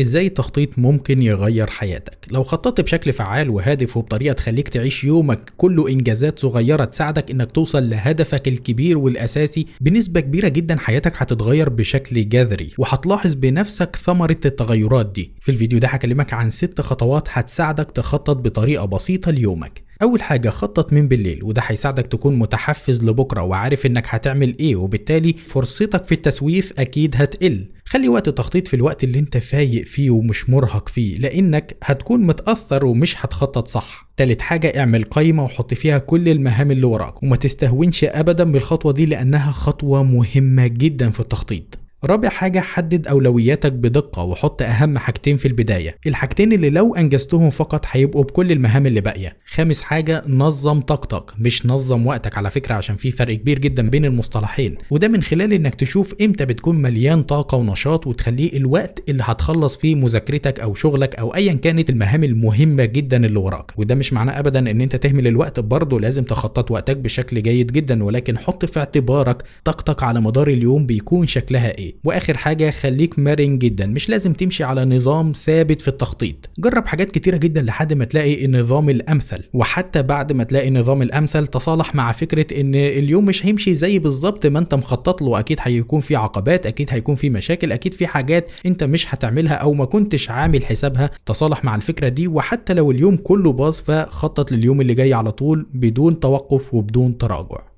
ازاي التخطيط ممكن يغير حياتك لو خططت بشكل فعال وهادف وبطريقه تخليك تعيش يومك كله انجازات صغيره تساعدك انك توصل لهدفك الكبير والاساسي بنسبه كبيره جدا حياتك هتتغير بشكل جذري وهتلاحظ بنفسك ثمره التغيرات دي في الفيديو ده هكلمك عن ست خطوات هتساعدك تخطط بطريقه بسيطه ليومك أول حاجة خطط من بالليل وده هيساعدك تكون متحفز لبكرة وعارف إنك هتعمل إيه وبالتالي فرصتك في التسويف أكيد هتقل خلي وقت التخطيط في الوقت اللي انت فايق فيه ومش مرهق فيه لانك هتكون متاثر ومش هتخطط صح تالت حاجة اعمل قايمة وحط فيها كل المهام اللي وراك وما تستهونش ابدا بالخطوة دي لانها خطوة مهمة جدا في التخطيط رابع حاجة حدد أولوياتك بدقة وحط أهم حاجتين في البداية الحاجتين اللي لو أنجزتهم فقط هيبقوا بكل المهام اللي باقية خامس حاجة نظم طاقتك مش نظم وقتك على فكرة عشان في فرق كبير جدا بين المصطلحين وده من خلال إنك تشوف إمتى بتكون مليان طاقة ونشاط وتخليه الوقت اللي هتخلص فيه مذاكرتك أو شغلك أو أيا كانت المهام المهمة جدا اللي وراك وده مش معناه أبدا إن أنت تهمل الوقت برضه لازم تخطط وقتك بشكل جيد جدا ولكن حط في اعتبارك طاقتك على مدار اليوم بيكون شكلها إيه واخر حاجه خليك مرن جدا مش لازم تمشي على نظام ثابت في التخطيط جرب حاجات كتيره جدا لحد ما تلاقي النظام الامثل وحتى بعد ما تلاقي النظام الامثل تصالح مع فكره ان اليوم مش هيمشي زي بالظبط ما انت مخطط له اكيد هيكون في عقبات اكيد هيكون في مشاكل اكيد في حاجات انت مش هتعملها او ما كنتش عامل حسابها تصالح مع الفكره دي وحتى لو اليوم كله باظ فخطط لليوم اللي جاي على طول بدون توقف وبدون تراجع